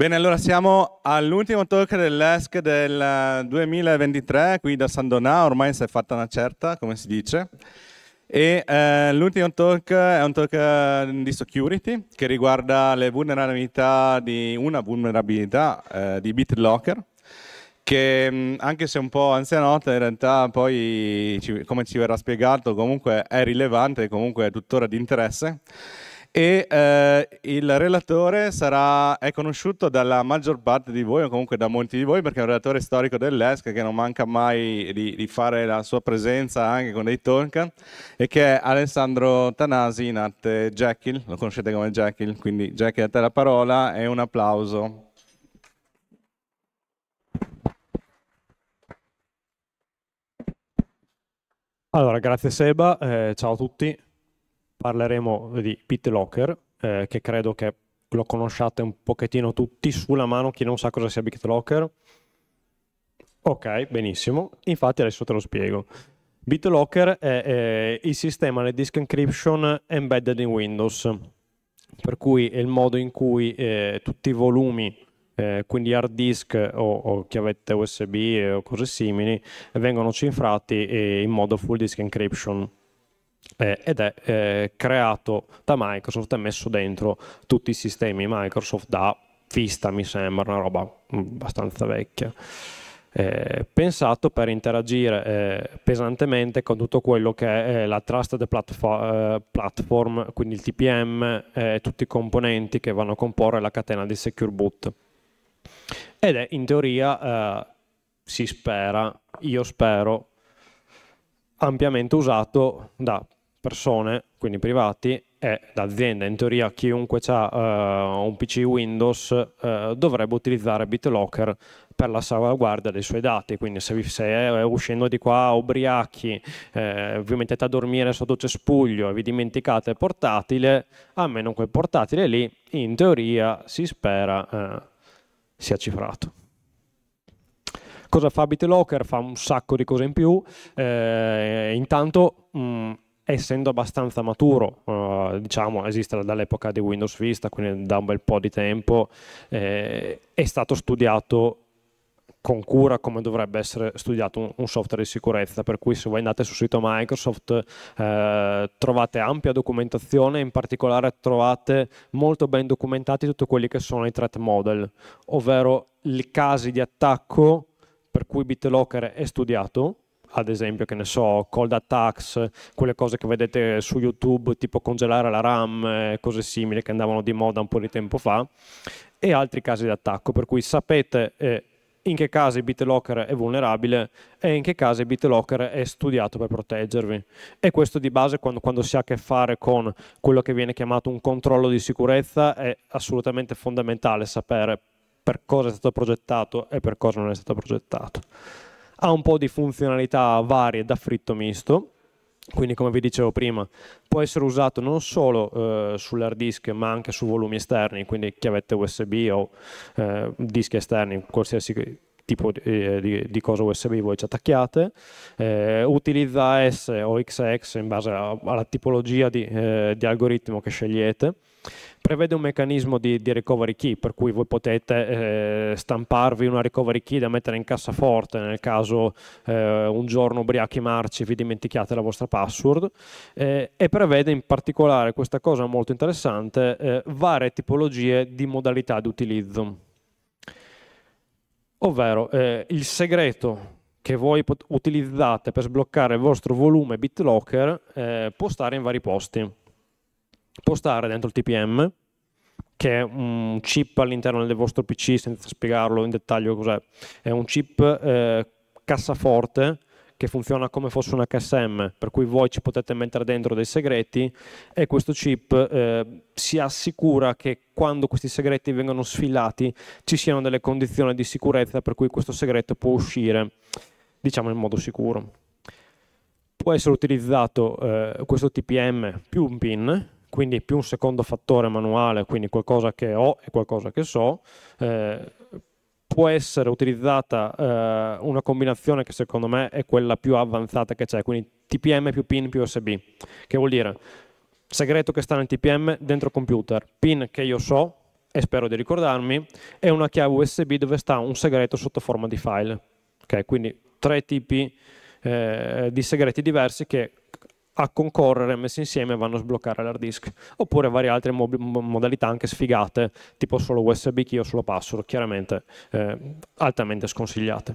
Bene, allora siamo all'ultimo talk dell'ESC del 2023, eh, qui da San Donà, ormai si è fatta una certa, come si dice. E eh, l'ultimo talk è un talk eh, di security che riguarda le vulnerabilità di una vulnerabilità eh, di BitLocker che mm, anche se un po' anzianotta in realtà poi ci, come ci verrà spiegato comunque è rilevante, comunque è tuttora di interesse e eh, il relatore sarà, è conosciuto dalla maggior parte di voi o comunque da molti di voi perché è un relatore storico dell'ESC che non manca mai di, di fare la sua presenza anche con dei talk e che è Alessandro Tanasi in arte Jekyll, lo conoscete come Jekyll, quindi Jekyll a te la parola e un applauso. Allora, grazie Seba, eh, ciao a tutti parleremo di BitLocker, eh, che credo che lo conosciate un pochettino tutti sulla mano, chi non sa cosa sia BitLocker. Ok, benissimo. Infatti adesso te lo spiego. BitLocker è, è il sistema di disk encryption embedded in Windows, per cui è il modo in cui eh, tutti i volumi eh, quindi hard disk o, o chiavette USB o cose simili vengono cifrati eh, in modo full disk encryption eh, ed è eh, creato da Microsoft e messo dentro tutti i sistemi Microsoft da Vista, mi sembra, una roba mm, abbastanza vecchia. Eh, pensato per interagire eh, pesantemente con tutto quello che è eh, la Trusted platform, eh, platform, quindi il TPM eh, e tutti i componenti che vanno a comporre la catena di Secure Boot. Ed è in teoria, eh, si spera, io spero, ampiamente usato da persone, quindi privati, e da aziende. In teoria chiunque ha uh, eh, un PC Windows uh, dovrebbe utilizzare BitLocker per la salvaguardia dei suoi dati, quindi se, vi, se uscendo di qua ubriachi, eh, vi mettete a dormire sotto cespuglio e vi dimenticate il portatile, almeno quel portatile lì in teoria si spera eh, sia cifrato. Cosa fa BitLocker? Fa un sacco di cose in più. Eh, intanto... Mh, mm, essendo abbastanza maturo, uh, diciamo, esiste dall'epoca di Windows Vista, quindi da un bel po' di tempo, eh, è stato studiato con cura come dovrebbe essere studiato un, software di sicurezza, per cui se voi andate sul sito Microsoft eh, trovate ampia documentazione, in particolare trovate molto ben documentati tutti quelli che sono i threat model, ovvero i casi di attacco per cui BitLocker è studiato, ad esempio, che ne so, cold attacks, quelle cose che vedete su YouTube, tipo congelare la RAM, cose simili che andavano di moda un po' di tempo fa, e altri casi di attacco, per cui sapete eh, in che casi BitLocker è vulnerabile e in che casi BitLocker è studiato per proteggervi. E questo di base quando, quando, si ha a che fare con quello che viene chiamato un controllo di sicurezza è assolutamente fondamentale sapere per cosa è stato progettato e per cosa non è stato progettato. Ha un po' di funzionalità varie da fritto misto, quindi come vi dicevo prima può essere usato non solo eh, sull'hard disk ma anche su volumi esterni, quindi chiavette USB o eh, dischi esterni, qualsiasi tipo di, eh, di, di cosa USB voi ci attacchiate, eh, utilizza S o XX in base a, alla tipologia di, eh, di algoritmo che scegliete prevede un meccanismo di, di, recovery key per cui voi potete eh, stamparvi una recovery key da mettere in cassaforte nel caso eh, un giorno ubriachi marci vi dimentichiate la vostra password eh, e prevede in particolare questa cosa molto interessante eh, varie tipologie di modalità di utilizzo ovvero eh, il segreto che voi utilizzate per sbloccare il vostro volume BitLocker eh, può stare in vari posti può stare dentro il TPM, che è un chip all'interno del vostro PC, senza spiegarlo in dettaglio cos'è. È un chip eh, cassaforte che funziona come fosse un HSM, per cui voi ci potete mettere dentro dei segreti e questo chip eh, si assicura che quando questi segreti vengono sfilati ci siano delle condizioni di sicurezza per cui questo segreto può uscire, diciamo, in modo sicuro. Può essere utilizzato eh, questo TPM più un PIN, quindi più un secondo fattore manuale, quindi qualcosa che ho e qualcosa che so, eh, può essere utilizzata eh, una combinazione che secondo me è quella più avanzata che c'è, quindi TPM più PIN più USB, che vuol dire segreto che sta nel TPM dentro computer, PIN che io so e spero di ricordarmi, e una chiave USB dove sta un segreto sotto forma di file. Okay, quindi tre tipi eh, di segreti diversi che a concorrere messi insieme vanno a sbloccare l'hard disk oppure varie altre mo modalità anche sfigate tipo solo USB key o solo password chiaramente eh, altamente sconsigliate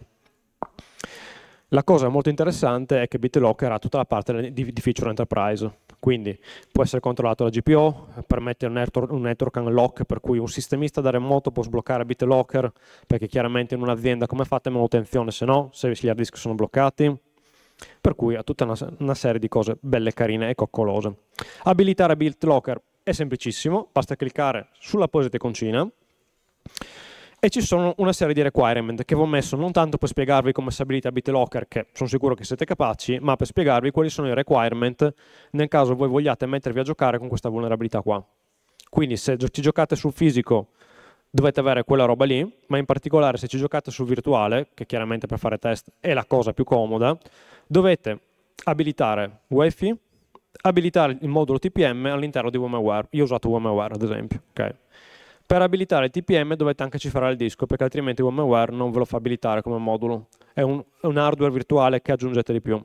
la cosa molto interessante è che BitLocker ha tutta la parte di, feature enterprise quindi può essere controllato la GPO, permette un network, un network unlock per cui un sistemista da remoto può sbloccare BitLocker perché chiaramente in un'azienda come fate manutenzione se no, se gli hard disk sono bloccati per cui ha tutta una, una serie di cose belle, carine e coccolose. Abilitare BitLocker è semplicissimo, basta cliccare sulla posizione iconcina e ci sono una serie di requirement che vi ho messo non tanto per spiegarvi come si abilita BitLocker, che sono sicuro che siete capaci, ma per spiegarvi quali sono i requirement nel caso voi vogliate mettervi a giocare con questa vulnerabilità qua. Quindi se ci giocate sul fisico dovete avere quella roba lì, ma in particolare se ci giocate sul virtuale, che chiaramente per fare test è la cosa più comoda, dovete abilitare UEFI, abilitare il modulo TPM all'interno di VMware. Io ho usato VMware ad esempio. Okay. Per abilitare il TPM dovete anche cifrare il disco perché altrimenti VMware non ve lo fa abilitare come modulo. È un, un hardware virtuale che aggiungete di più.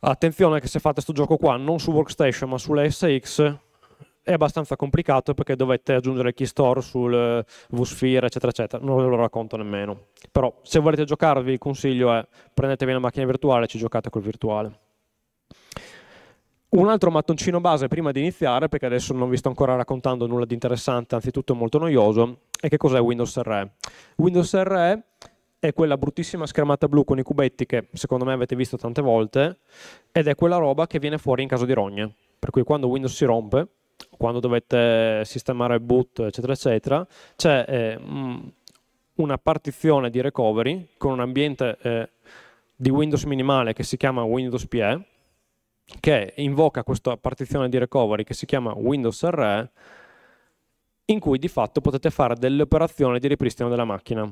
Attenzione che se fate questo gioco qua non su Workstation ma sulle SX è abbastanza complicato perché dovete aggiungere il keystore sul eh, vSphere, eccetera, eccetera. Non ve lo racconto nemmeno. Però se volete giocarvi il consiglio è prendetevi una macchina virtuale e ci giocate col virtuale. Un altro mattoncino base prima di iniziare, perché adesso non vi sto ancora raccontando nulla di interessante, anzitutto molto noioso, è che cos'è Windows RE. Windows RE è quella bruttissima schermata blu con i cubetti che secondo me avete visto tante volte ed è quella roba che viene fuori in caso di rogne. Per cui quando Windows si rompe, quando dovete sistemare il boot, eccetera, eccetera, c'è eh, mm, una partizione di recovery con un ambiente eh, di Windows minimale che si chiama Windows PE, che invoca questa partizione di recovery che si chiama Windows RE, in cui di fatto potete fare delle operazioni di ripristino della macchina.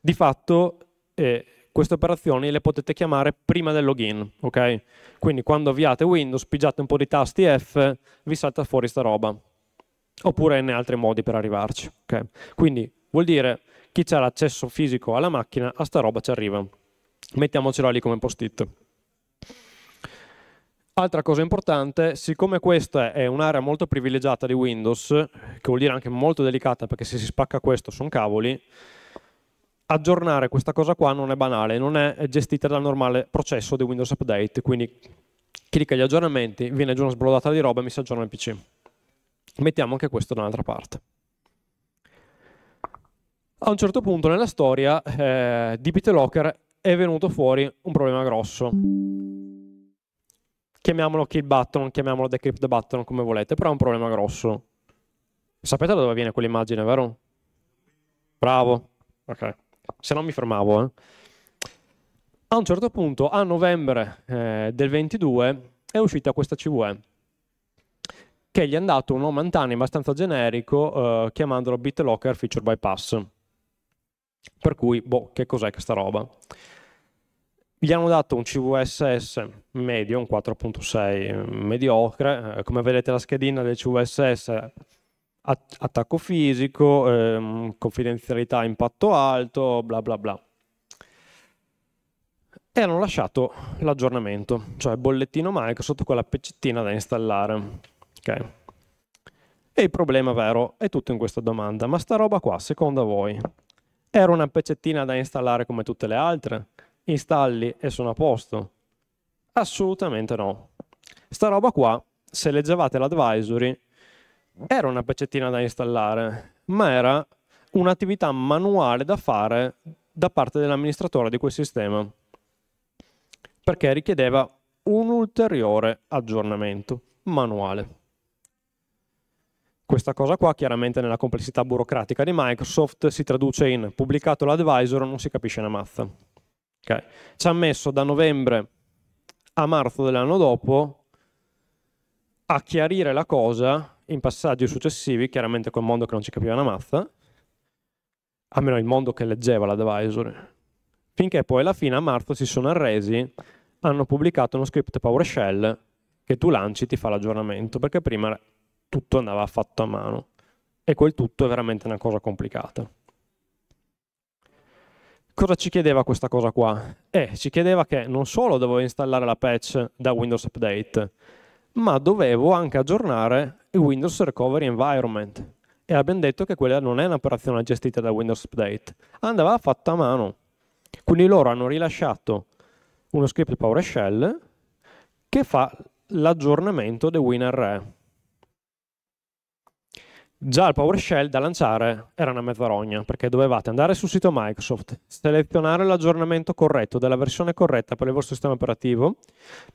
Di fatto eh, queste operazioni le potete chiamare prima del login, ok? Quindi quando avviate Windows, pigiate un po' di tasti F, vi salta fuori sta roba. Oppure ne altri modi per arrivarci, ok? Quindi vuol dire chi ha l'accesso fisico alla macchina, a sta roba ci arriva. Mettiamocela lì come post-it. Altra cosa importante, siccome questa è un'area molto privilegiata di Windows, che vuol dire anche molto delicata perché se si spacca questo sono cavoli, aggiornare questa cosa qua non è banale, non è gestita dal normale processo di Windows Update, quindi clicca gli aggiornamenti, viene giù una sbrodata di roba e mi si aggiorna il PC. Mettiamo anche questo da un'altra parte. A un certo punto nella storia eh, di BitLocker è venuto fuori un problema grosso. Chiamiamolo kill button, chiamiamolo decrypt button come volete, però è un problema grosso. Sapete da dove viene quell'immagine, vero? Bravo. Ok se no mi fermavo. Eh. A un certo punto, a novembre eh, del 22, è uscita questa CVE che gli hanno dato un nome antani abbastanza generico eh, chiamandolo BitLocker Feature Bypass. Per cui, boh, che cos'è questa roba? Gli hanno dato un CVSS medio, un 4.6 mediocre, eh, come vedete la schedina del CVSS attacco fisico, ehm, confidenzialità, impatto alto, bla bla bla. E hanno lasciato l'aggiornamento, cioè il bollettino Microsoft con la peccettina da installare. Okay. E il problema vero è tutto in questa domanda, ma sta roba qua, secondo voi, era una peccettina da installare come tutte le altre? Installi e sono a posto? Assolutamente no. Sta roba qua, se leggevate l'advisory, era una pecettina da installare, ma era un'attività manuale da fare da parte dell'amministratore di quel sistema, perché richiedeva un ulteriore aggiornamento manuale. Questa cosa qua chiaramente nella complessità burocratica di Microsoft si traduce in pubblicato l'advisor non si capisce una mazza. Okay. Ci ha messo da novembre a marzo dell'anno dopo a chiarire la cosa in passaggi successivi, chiaramente col mondo che non ci capiva una mazza, almeno il mondo che leggeva l'advisory, finché poi alla fine a marzo si sono arresi, hanno pubblicato uno script PowerShell che tu lanci e ti fa l'aggiornamento, perché prima tutto andava fatto a mano e quel tutto è veramente una cosa complicata. Cosa ci chiedeva questa cosa qua? Eh, ci chiedeva che non solo dovevo installare la patch da Windows Update, ma dovevo anche aggiornare Windows Recovery Environment e abbiamo detto che quella non è un'operazione gestita da Windows Update, andava fatta a mano. Quindi loro hanno rilasciato uno script PowerShell che fa l'aggiornamento del WinRE Già il PowerShell da lanciare era una mezzarogna, perché dovevate andare sul sito Microsoft, selezionare l'aggiornamento corretto della versione corretta per il vostro sistema operativo,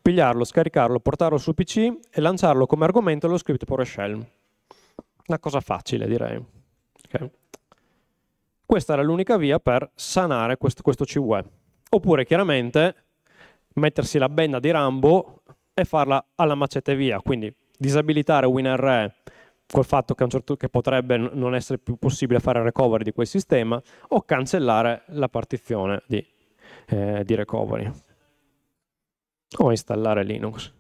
pigliarlo, scaricarlo, portarlo sul PC e lanciarlo come argomento lo script PowerShell. Una cosa facile, direi. Okay. Questa era l'unica via per sanare questo, questo CUE. Oppure, chiaramente, mettersi la benda di Rambo e farla alla macete via, quindi disabilitare WinRE col fatto che, certo, che, potrebbe non essere più possibile fare recovery di quel sistema o cancellare la partizione di, eh, di recovery o installare Linux.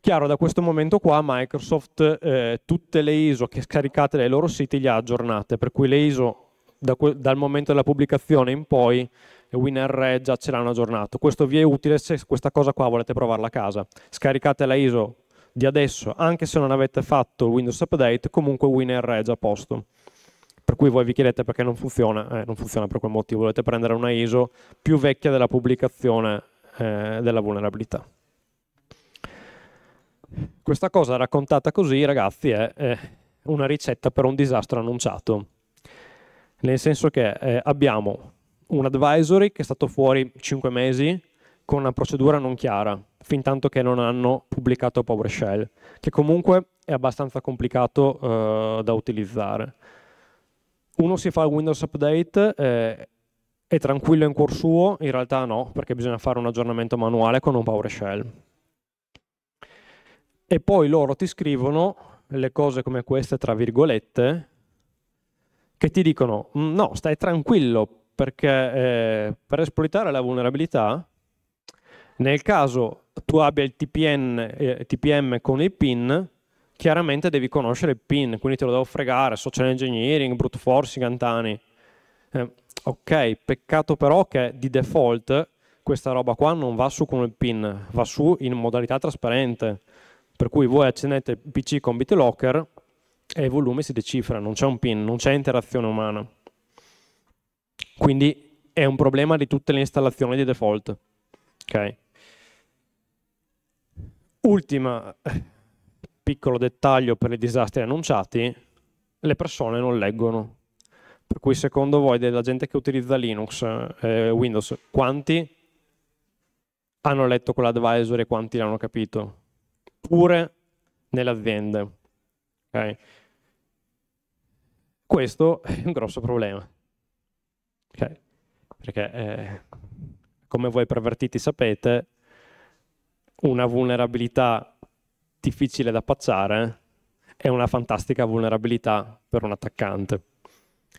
Chiaro, da questo momento qua Microsoft eh, tutte le ISO che scaricate dai loro siti le ha aggiornate, per cui le ISO da dal momento della pubblicazione in poi WinRE già ce l'hanno aggiornato. Questo vi è utile se questa cosa qua volete provarla a casa. Scaricate la ISO di adesso, anche se non avete fatto Windows Update, comunque WinR è già a posto. Per cui voi vi chiedete perché non funziona, eh, non funziona per quel motivo, volete prendere una ISO più vecchia della pubblicazione eh, della vulnerabilità. Questa cosa raccontata così, ragazzi, è, è una ricetta per un disastro annunciato. Nel senso che eh, abbiamo un advisory che è stato fuori 5 mesi con una procedura non chiara, fin tanto che non hanno pubblicato PowerShell, che comunque è abbastanza complicato eh, da utilizzare. Uno si fa il Windows Update, eh, è tranquillo in cuor suo, in realtà no, perché bisogna fare un aggiornamento manuale con un PowerShell. E poi loro ti scrivono le cose come queste, tra virgolette, che ti dicono mm, no, stai tranquillo, perché eh, per esploitare la vulnerabilità nel caso tu abbia il TPN, eh, TPM con il PIN, chiaramente devi conoscere il PIN, quindi te lo devo fregare, social engineering, brute forcing, antani. Eh, ok, peccato però che di default questa roba qua non va su con il PIN, va su in modalità trasparente, per cui voi accendete il PC con BitLocker e il volume si decifra, non c'è un PIN, non c'è interazione umana. Quindi è un problema di tutte le installazioni di default. Okay. Ultimo piccolo dettaglio per i disastri annunciati, le persone non leggono. Per cui secondo voi della gente che utilizza Linux, eh, Windows, quanti hanno letto quell'advisory e quanti l'hanno capito? Pure nelle aziende. Okay? Questo è un grosso problema. Okay? Perché eh, come voi pervertiti sapete, una vulnerabilità difficile da pacciare è una fantastica vulnerabilità per un attaccante.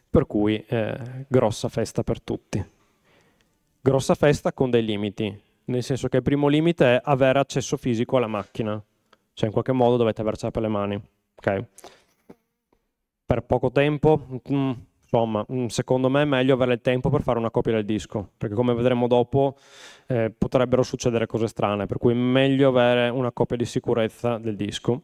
Per cui eh, grossa festa per tutti. Grossa festa con dei limiti, nel senso che il primo limite è avere accesso fisico alla macchina, cioè in qualche modo dovete avercela per le mani. Okay. Per poco tempo, mm, Insomma, mm, secondo me è meglio avere il tempo per fare una copia del disco, perché come vedremo dopo eh, potrebbero succedere cose strane, per cui è meglio avere una copia di sicurezza del disco.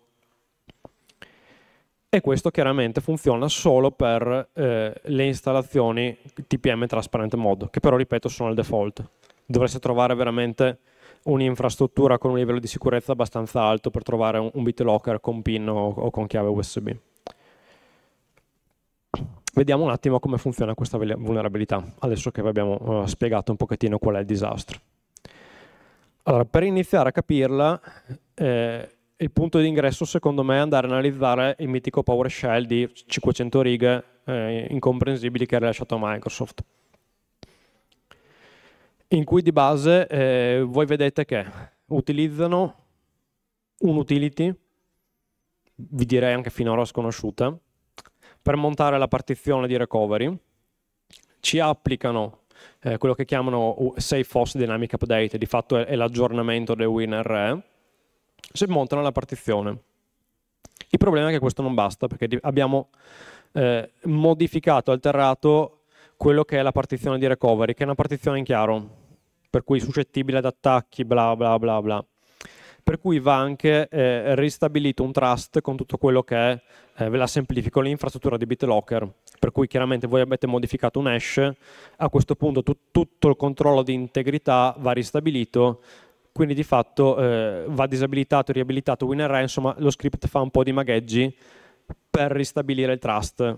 E questo chiaramente funziona solo per eh, le installazioni TPM Transparent Mode, che però ripeto sono il default. Dovreste trovare veramente un'infrastruttura con un livello di sicurezza abbastanza alto per trovare un, un BitLocker con PIN o, o con chiave USB. Vediamo un attimo come funziona questa vulnerabilità, adesso che vi abbiamo eh, spiegato un pochettino qual è il disastro. Allora, per iniziare a capirla, eh, il punto di ingresso secondo me è andare a analizzare il mitico PowerShell di 500 righe eh, incomprensibili che ha rilasciato Microsoft, in cui di base eh, voi vedete che utilizzano un utility, vi direi anche finora sconosciuta, per montare la partizione di recovery, ci applicano eh, quello che chiamano SafeFoss Dynamic Update, di fatto è, è l'aggiornamento del WinRE, si montano la partizione. Il problema è che questo non basta, perché abbiamo eh, modificato, alterato quello che è la partizione di recovery, che è una partizione in chiaro, per cui suscettibile ad attacchi, bla bla bla bla. Per cui va anche eh, ristabilito un trust con tutto quello che è eh, ve la semplifico, l'infrastruttura di BitLocker, per cui chiaramente voi avete modificato un hash, a questo punto tu, tutto il controllo di integrità va ristabilito, quindi di fatto eh, va disabilitato e riabilitato WinRA, insomma lo script fa un po' di magheggi per ristabilire il trust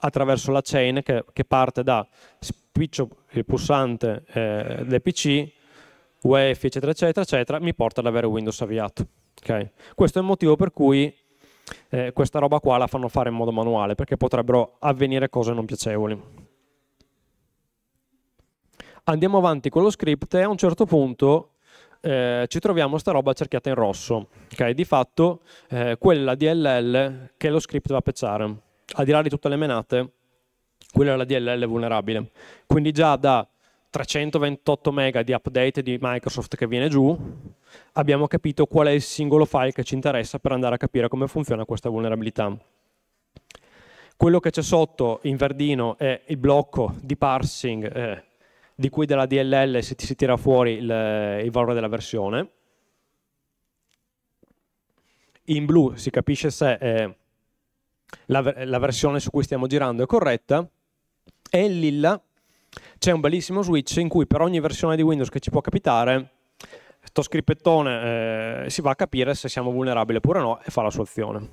attraverso la chain che, che parte da spiccio il pulsante eh, del PC, UEFI eccetera eccetera eccetera, mi porta ad avere Windows avviato. Okay? Questo è il motivo per cui eh, questa roba qua la fanno fare in modo manuale perché potrebbero avvenire cose non piacevoli. Andiamo avanti con lo script e a un certo punto eh, ci troviamo sta roba cerchiata in rosso, okay? di fatto eh, quella DLL che lo script va a pecciare. Al di là di tutte le menate, quella è la DLL vulnerabile. Quindi già da 328 MB di update di Microsoft che viene giù, abbiamo capito qual è il singolo file che ci interessa per andare a capire come funziona questa vulnerabilità. Quello che c'è sotto in verdino è il blocco di parsing eh, di cui dalla DLL si, si tira fuori il, eh, il valore della versione. In blu si capisce se eh, la, la versione su cui stiamo girando è corretta e in lilla c'è un bellissimo switch in cui per ogni versione di Windows che ci può capitare, sto scrippettone eh, si va a capire se siamo vulnerabili oppure no e fa la sua azione.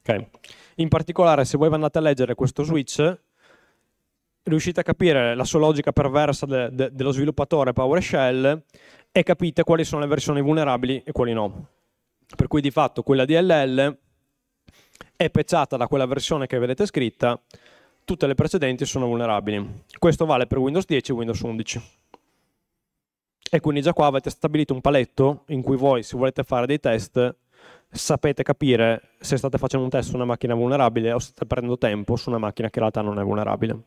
Okay. In particolare, se voi andate a leggere questo switch, riuscite a capire la sua logica perversa de, de, dello sviluppatore PowerShell e capite quali sono le versioni vulnerabili e quali no. Per cui di fatto quella DLL è pecciata da quella versione che vedete scritta, tutte le precedenti sono vulnerabili. Questo vale per Windows 10 e Windows 11. E quindi già qua avete stabilito un paletto in cui voi, se volete fare dei test, sapete capire se state facendo un test su una macchina vulnerabile o se state perdendo tempo su una macchina che in realtà non è vulnerabile.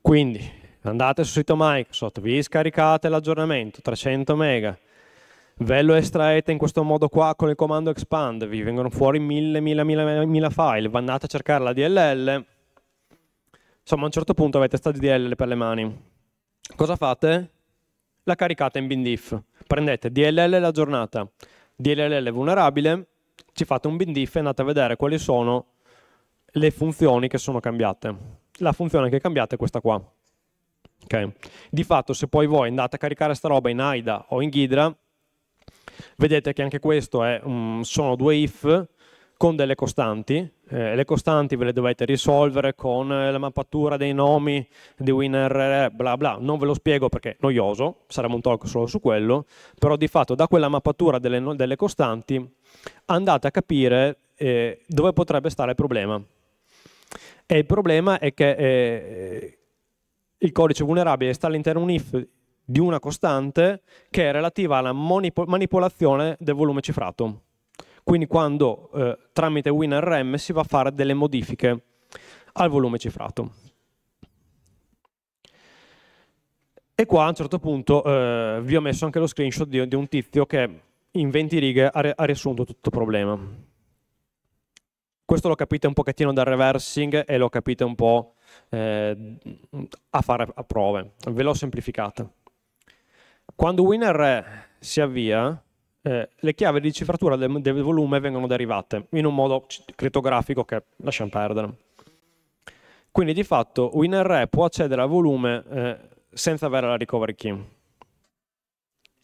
Quindi andate sul sito Microsoft, vi scaricate l'aggiornamento 300 mega, ve lo estraete in questo modo qua con il comando expand, vi vengono fuori mille, mille, mille, mille file, andate a cercare la DLL, insomma a un certo punto avete sta DLL per le mani. Cosa fate? La caricate in bindiff, prendete DLL la giornata, DLL vulnerabile, ci fate un bindiff e andate a vedere quali sono le funzioni che sono cambiate. La funzione che è cambiata è questa qua. Okay. Di fatto se poi voi andate a caricare sta roba in AIDA o in Ghidra, Vedete che anche questo è, sono due if con delle costanti, eh, le costanti ve le dovete risolvere con eh, la mappatura dei nomi di WinRR, eh, bla bla, non ve lo spiego perché è noioso, saremo un talk solo su quello, però di fatto da quella mappatura delle, delle costanti andate a capire eh, dove potrebbe stare il problema. E il problema è che eh, il codice vulnerabile sta all'interno di un if di una costante che è relativa alla manip- manipolazione del volume cifrato. Quindi quando eh, tramite WinRM si va a fare delle modifiche al volume cifrato. E qua a un certo punto eh, vi ho messo anche lo screenshot di, di, un tizio che in 20 righe ha, ha riassunto tutto il problema. Questo lo capite un pochettino dal reversing e lo capite un po' eh, a fare a prove. Ve l'ho semplificata. Quando Winner si avvia, eh, le chiavi di cifratura del, del, volume vengono derivate in un modo crittografico che lasciamo perdere. Quindi di fatto WinRE può accedere al volume eh, senza avere la recovery key.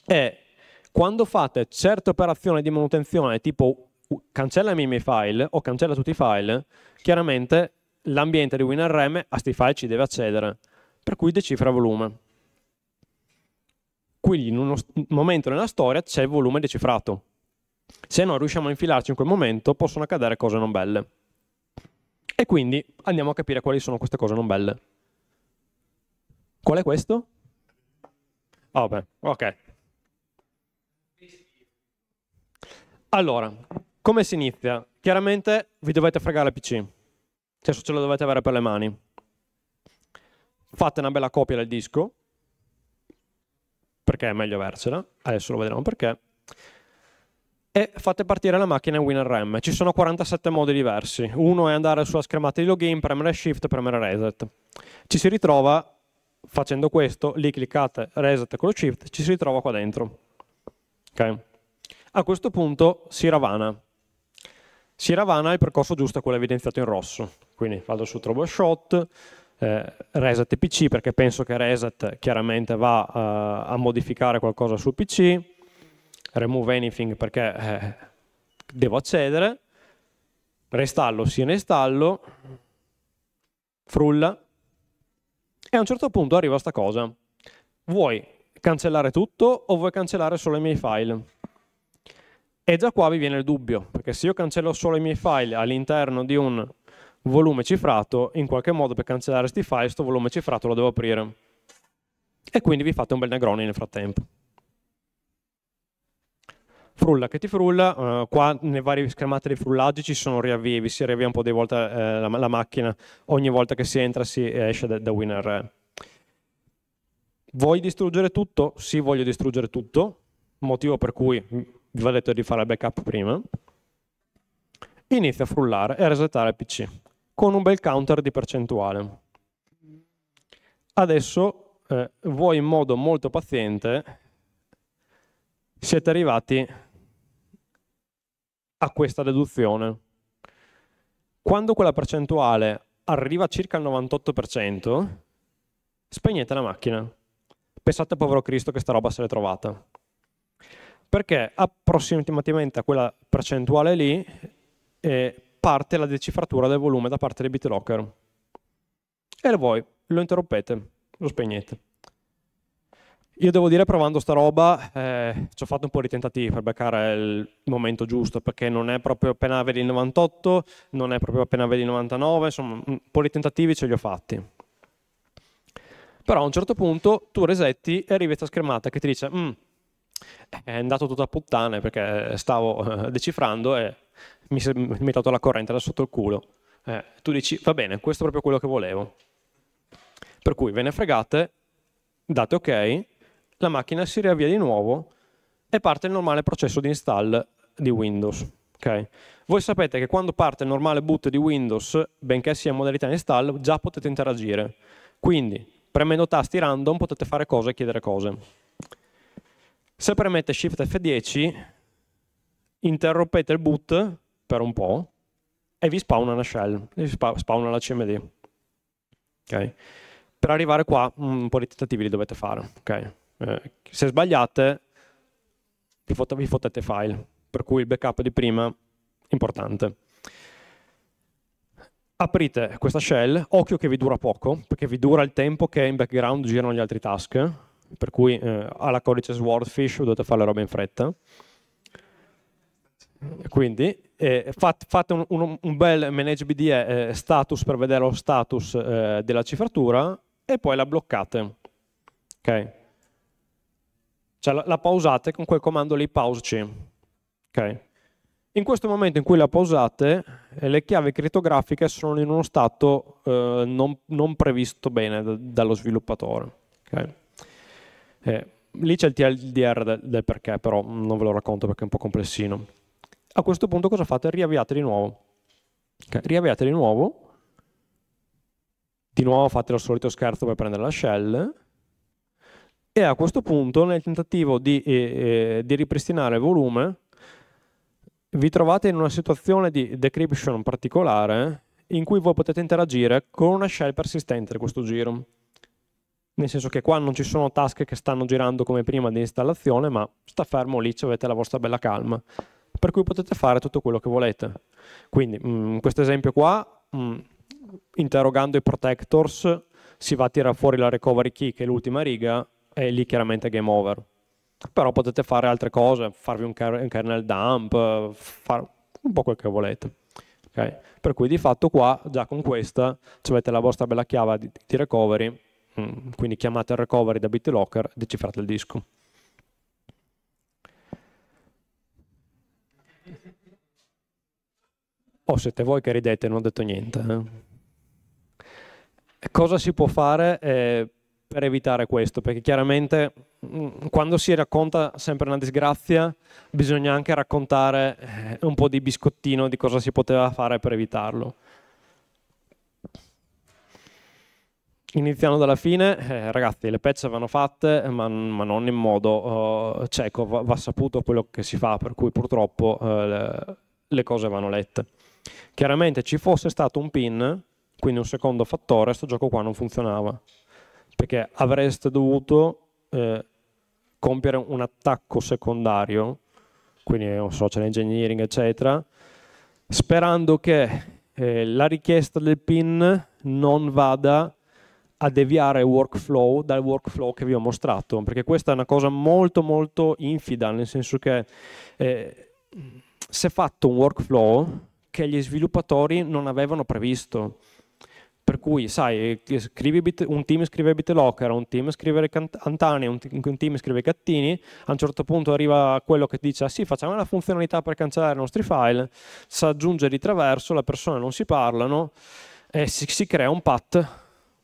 E quando fate certe operazioni di manutenzione tipo cancellami i miei file o cancella tutti i file, chiaramente l'ambiente di WinRM a sti file ci deve accedere, per cui decifra volume quindi in uno momento nella storia c'è il volume decifrato. Se non riusciamo a infilarci in quel momento possono accadere cose non belle. E quindi andiamo a capire quali sono queste cose non belle. Qual è questo? Ah, vabbè, ok. Allora, come si inizia? Chiaramente vi dovete fregare il PC, cioè se ce lo dovete avere per le mani. Fate una bella copia del disco, perché è meglio avercela, adesso lo vedremo perché, e fate partire la macchina in WinRM. Ci sono 47 modi diversi. Uno è andare sulla schermata di login, premere Shift, premere Reset. Ci si ritrova, facendo questo, lì cliccate Reset con lo Shift, ci si ritrova qua dentro. Okay. A questo punto si ravana. Si ravana il percorso giusto, quello evidenziato in rosso. Quindi vado su Troubleshot, eh, reset PC perché penso che reset chiaramente va eh, a modificare qualcosa sul PC, remove anything perché eh, devo accedere, restallo sì installo, frulla e a un certo punto arriva questa cosa. Vuoi cancellare tutto o vuoi cancellare solo i miei file? E già qua vi viene il dubbio, perché se io cancello solo i miei file all'interno di un volume cifrato, in qualche modo per cancellare questi file, questo volume cifrato lo devo aprire. E quindi vi fate un bel negrone nel frattempo. Frulla che ti frulla, uh, qua nelle varie schermate dei frullaggi ci sono riavvivi, si riavvia un po' di volte eh, la, la, macchina, ogni volta che si entra si eh, esce da, da WinRE. Vuoi distruggere tutto? Sì, voglio distruggere tutto, motivo per cui vi ho detto di fare il backup prima, inizia a frullare e a resettare il PC con un bel counter di percentuale. Adesso eh, voi in modo molto paziente siete arrivati a questa deduzione. Quando quella percentuale arriva a circa il 98%, spegnete la macchina. Pensate, povero Cristo, che sta roba se l'è trovata. Perché approssimativamente a quella percentuale lì eh, parte la decifratura del volume da parte di BitLocker. E voi lo interrompete, lo spegnete. Io devo dire, provando sta roba, eh, ci ho fatto un po' di tentativi per beccare il momento giusto, perché non è proprio appena avevi il 98, non è proprio appena avevi il 99, insomma, un po' di tentativi ce li ho fatti. Però a un certo punto tu resetti e arrivi questa schermata che ti dice mm, è andato tutta a puttane perché stavo eh, decifrando e mi, mi è dato la corrente da sotto il culo. Eh, tu dici, va bene, questo è proprio quello che volevo. Per cui ve ne fregate, date ok, la macchina si riavvia di nuovo e parte il normale processo di install di Windows. Okay. Voi sapete che quando parte il normale boot di Windows, benché sia in modalità install, già potete interagire. Quindi, premendo tasti random potete fare cose e chiedere cose. Se premete Shift F10, interrompete il boot per un po' e vi spawna una shell, vi spawna la CMD. Okay. Per arrivare qua mm, un po' di tentativi li dovete fare. Okay. Eh, se sbagliate vi, fot- vi fottete file, per cui il backup di prima è importante. Aprite questa shell, occhio che vi dura poco, perché vi dura il tempo che in background girano gli altri task, per cui eh, alla codice Swordfish dovete fare le robe in fretta. Quindi eh, fat, fate un, un, un, bel manage BDE eh, eh, status per vedere lo status eh, della cifratura e poi la bloccate. Okay. Cioè la, la, pausate con quel comando lì pauseC. Okay. In questo momento in cui la pausate, eh, le chiavi crittografiche sono in uno stato eh, non, non, previsto bene da, dallo sviluppatore. Okay. Eh, lì c'è il TLDR del, del perché, però non ve lo racconto perché è un po' complessino a questo punto cosa fate? Riavviate di nuovo. Okay. Riavviate di nuovo. Di nuovo fate lo solito scherzo per prendere la shell. E a questo punto, nel tentativo di, eh, eh, di ripristinare il volume, vi trovate in una situazione di decryption particolare in cui voi potete interagire con una shell persistente di questo giro. Nel senso che qua non ci sono tasche che stanno girando come prima di installazione, ma sta fermo lì, avete la vostra bella calma per cui potete fare tutto quello che volete. Quindi mh, mm, questo esempio qua, mh, mm, interrogando i protectors, si va a tirare fuori la recovery key che è l'ultima riga e lì chiaramente è game over. Però potete fare altre cose, farvi un, ker- un kernel dump, fare un po' quel che volete. Okay? Per cui di fatto qua, già con questa, avete la vostra bella chiave di, di recovery, mh, mm, quindi chiamate il recovery da BitLocker e decifrate il disco. Oh, siete voi che ridete, non ho detto niente. Eh". Cosa si può fare eh, per evitare questo? Perché chiaramente mm, quando si racconta sempre una disgrazia bisogna anche raccontare eh, un po' di biscottino di cosa si poteva fare per evitarlo. Iniziando dalla fine, eh, ragazzi, le pezze vanno fatte, ma, ma non in modo uh, cieco, va, va, saputo quello che si fa, per cui purtroppo uh, le, le cose vanno lette. Chiaramente ci fosse stato un pin, quindi un secondo fattore, questo gioco qua non funzionava, perché avreste dovuto eh, compiere un attacco secondario, quindi un social engineering, eccetera, sperando che eh, la richiesta del pin non vada a deviare il workflow dal workflow che vi ho mostrato, perché questa è una cosa molto molto infida, nel senso che eh, se fatto un workflow che gli sviluppatori non avevano previsto. Per cui, sai, eh, un team scrive Bitlocker, un team scrive Antani, un, team scrive Cattini, a un certo punto arriva quello che dice sì, facciamo una funzionalità per cancellare i nostri file, si aggiunge di traverso, le persone non si parlano e si, si crea un path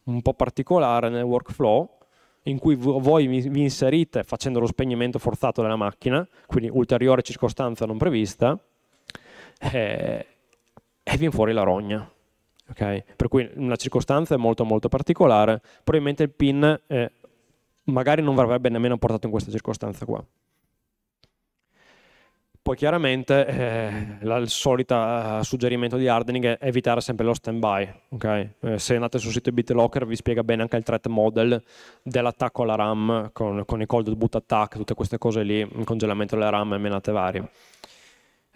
un po' particolare nel workflow in cui voi vi inserite facendo lo spegnimento forzato della macchina, quindi ulteriore circostanza non prevista, eh, e viene fuori la rogna. Okay? Per cui una circostanza è molto molto particolare, probabilmente il pin eh, magari non verrebbe nemmeno portato in questa circostanza qua. Poi chiaramente eh, la, il solito eh, suggerimento di hardening è evitare sempre lo standby. Okay? Eh, se andate sul sito BitLocker vi spiega bene anche il threat model dell'attacco alla RAM con, con i cold boot attack, tutte queste cose lì, il congelamento della RAM e menate varie.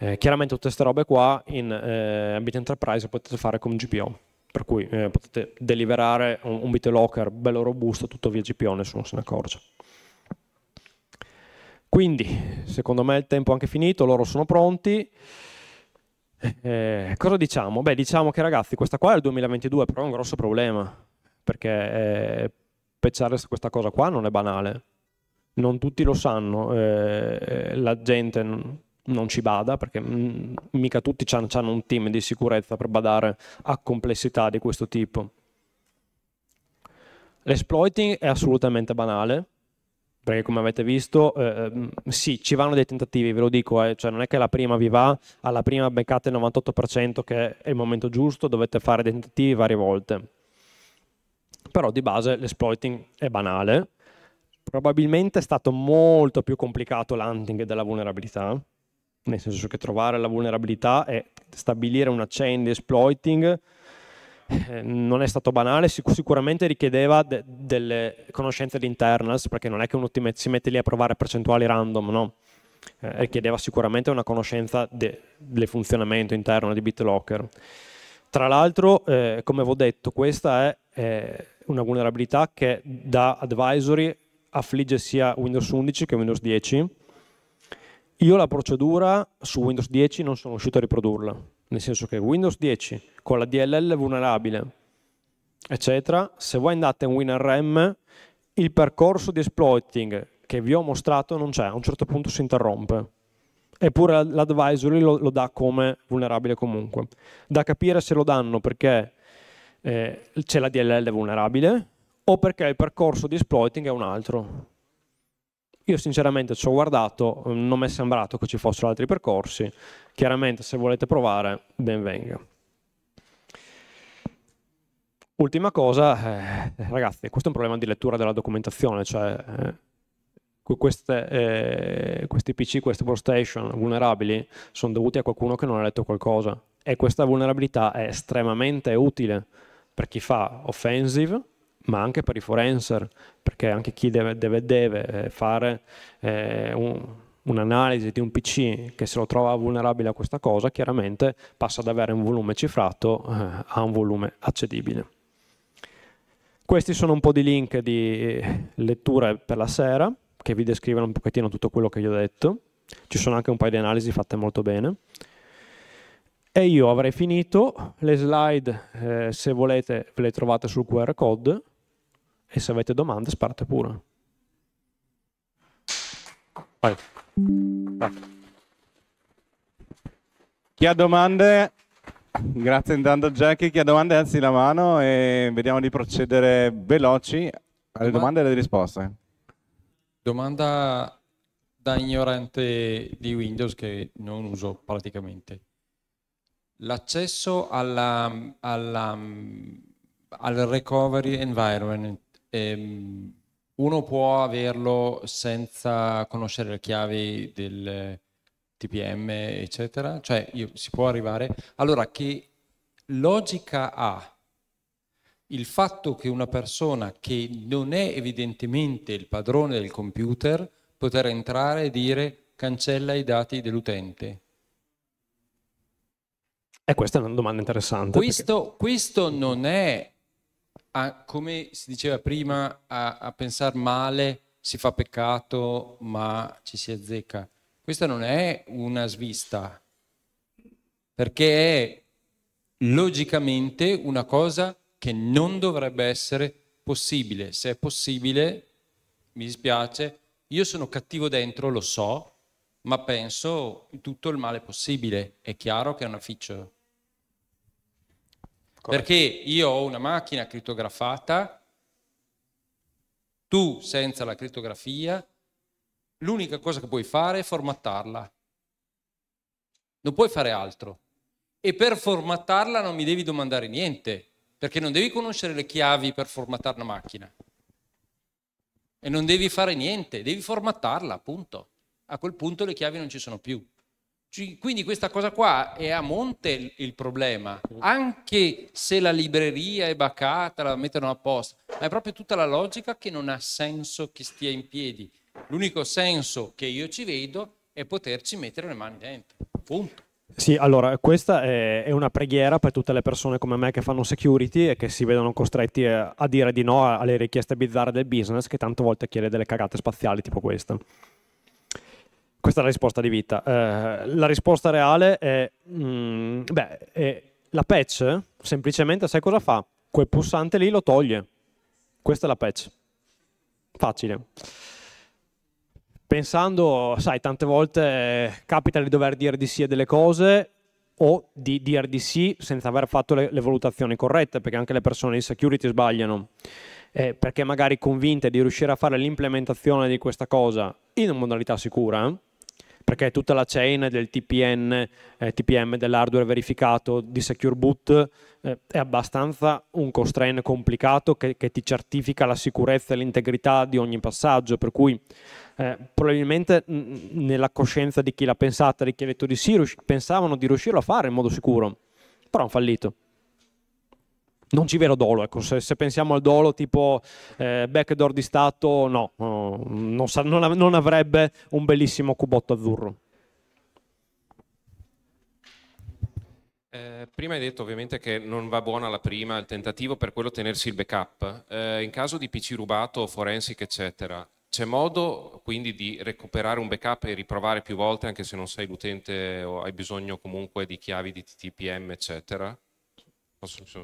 Eh, chiaramente tutte queste robe qua in eh, Ambit Enterprise potete fare con GPO, per cui eh, potete deliverare un, un BitLocker bello robusto tutto via GPO, nessuno se ne accorge. Quindi, secondo me il tempo è anche finito, loro sono pronti. Eh, cosa diciamo? Beh, diciamo che ragazzi, questa qua è il 2022, però è un grosso problema, perché eh, pecciare questa cosa qua non è banale. Non tutti lo sanno, eh, la gente non ci bada, perché mm, mica tutti hanno un team di sicurezza per badare a complessità di questo tipo. L'exploiting è assolutamente banale, perché come avete visto, eh, ehm, sì, ci vanno dei tentativi, ve lo dico, eh, cioè non è che la prima vi va, alla prima beccate il 98% che è il momento giusto, dovete fare dei tentativi varie volte. Però di base l'exploiting è banale, probabilmente è stato molto più complicato l'hunting della vulnerabilità, nel senso che trovare la vulnerabilità e stabilire una chain di exploiting eh, non è stato banale, sicuramente richiedeva de- delle conoscenze di internals, perché non è che uno met- si mette lì a provare percentuali random, no? Eh, richiedeva sicuramente una conoscenza de- del funzionamento interno di BitLocker. Tra l'altro, eh, come avevo detto, questa è una vulnerabilità che da advisory affligge sia Windows 11 che Windows 10 io la procedura su Windows 10 non sono riuscito a riprodurla, nel senso che Windows 10 con la DLL vulnerabile, eccetera, se voi andate in WinRM, il percorso di exploiting che vi ho mostrato non c'è, a un certo punto si interrompe. Eppure l'advisory lo, lo dà come vulnerabile comunque. Da capire se lo danno perché eh, c'è la DLL vulnerabile o perché il percorso di exploiting è un altro. Io sinceramente ci ho guardato, mm, non mi è sembrato che ci fossero altri percorsi, chiaramente se volete provare ben venga. Ultima cosa, eh, ragazzi, questo è un problema di lettura della documentazione, cioè eh, queste, eh, questi PC, queste workstation vulnerabili sono dovuti a qualcuno che non ha letto qualcosa e questa vulnerabilità è estremamente utile per chi fa offensive, ma anche per i forenser, perché anche chi deve, deve, deve eh, fare eh, un'analisi di un PC che se lo trova vulnerabile a questa cosa, chiaramente passa ad avere un volume cifrato eh, a un volume accedibile. Questi sono un po' di link di letture per la sera, che vi descrivono un pochettino tutto quello che vi ho detto. Ci sono anche un paio di analisi fatte molto bene. E io avrei finito, le slide eh, se volete ve le trovate sul QR code, e se avete domande sparate pure. Vai. Chi ha domande? Grazie intanto Jackie, chi ha domande alzi la mano e vediamo di procedere veloci alle domande e alle risposte. Domanda da ignorante di Windows che non uso praticamente. L'accesso alla, alla, al recovery environment ehm, uno può averlo senza conoscere le chiavi del TPM, eccetera, cioè io, si può arrivare. Allora, che logica ha il fatto che una persona che non è evidentemente il padrone del computer poter entrare e dire cancella i dati dell'utente? E eh, questa è una domanda interessante. Questo, perché... questo non è a, come si diceva prima, a, a pensare male si fa peccato ma ci si azzecca. Questa non è una svista, perché è logicamente una cosa che non dovrebbe essere possibile. Se è possibile, mi dispiace, io sono cattivo dentro, lo so, ma penso tutto il male possibile. È chiaro che è una ficcia. Corretto. Perché io ho una macchina crittografata, tu senza la crittografia, l'unica cosa che puoi fare è formattarla. Non puoi fare altro. E per formattarla non mi devi domandare niente, perché non devi conoscere le chiavi per formattare una macchina. E non devi fare niente, devi formattarla, appunto. A quel punto le chiavi non ci sono più. Quindi questa cosa qua è a monte il problema, anche se la libreria è bacata, la mettono apposta, ma è proprio tutta la logica che non ha senso che stia in piedi. L'unico senso che io ci vedo è poterci mettere le mani dentro. Punto. Sì, allora questa è, una preghiera per tutte le persone come me che fanno security e che si vedono costretti eh, a dire di no alle richieste bizzarre del business che tante volte chiede delle cagate spaziali tipo questa. Questa è la risposta di vita. Eh, la risposta reale è, mh, mm, beh, è la patch semplicemente sai cosa fa? Quel pulsante lì lo toglie. Questa è la patch. Facile. Pensando, sai, tante volte eh, capita di dover dire di sì a delle cose o di dire di sì senza aver fatto le, le valutazioni corrette, perché anche le persone di security sbagliano. Eh, perché magari convinte di riuscire a fare l'implementazione di questa cosa in modalità sicura, perché tutta la chain del TPN, eh, TPM, dell'hardware verificato di Secure Boot eh, è abbastanza un constraint complicato che, che, ti certifica la sicurezza e l'integrità di ogni passaggio, per cui eh, probabilmente nella coscienza di chi l'ha pensata, di chi ha detto di sì, pensavano di riuscirlo a fare in modo sicuro, però hanno fallito non ci vero dolo, ecco, se, se, pensiamo al dolo tipo eh, backdoor di Stato, no, no non, non, av- non avrebbe un bellissimo cubotto azzurro. Eh, prima hai detto ovviamente che non va buona la prima, il tentativo per quello tenersi il backup. Eh, in caso di PC rubato, forensic, eccetera, c'è modo quindi di recuperare un backup e riprovare più volte anche se non sei l'utente o hai bisogno comunque di chiavi di TTPM, eccetera?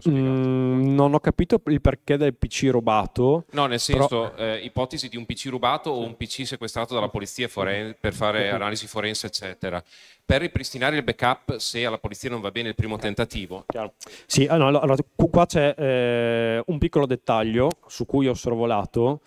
Mm, non ho capito il perché del PC rubato. No, nel senso, però... eh, ipotesi di un PC rubato o un PC sequestrato dalla polizia foren- per fare analisi forense, eccetera. Per ripristinare il backup se alla polizia non va bene il primo tentativo. Chiaro. Sì, ah, allora, allora qua c'è eh, un piccolo dettaglio su cui ho sorvolato.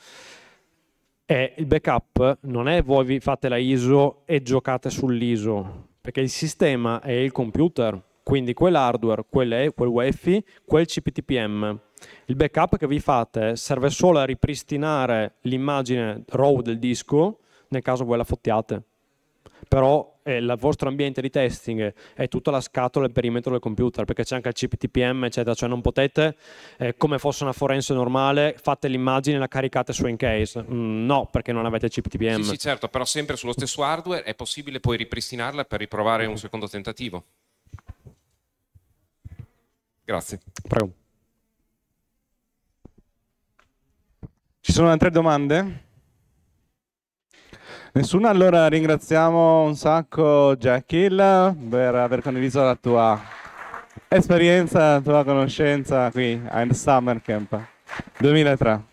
È il backup non è voi fate la ISO e giocate sull'ISO, perché il sistema è il computer quindi quell'hardware, quel, quel WiFi, quel CPTPM. Il backup che vi fate serve solo a ripristinare l'immagine RAW del disco nel caso voi la fottiate. Però eh, il vostro ambiente di testing è tutta la scatola e il perimetro del computer, perché c'è anche il CPTPM, eccetera, cioè non potete, eh, come fosse una forense normale, fate l'immagine e la caricate su Encase. Mm, no, perché non avete il CPTPM. Sì, sì, certo, però sempre sullo stesso hardware è possibile poi ripristinarla per riprovare mm. un secondo tentativo. Grazie. Prego. Ci sono altre domande? Nessuna? Allora ringraziamo un sacco Jack Hill per aver condiviso la tua esperienza, la tua conoscenza qui al Summer Camp 2003.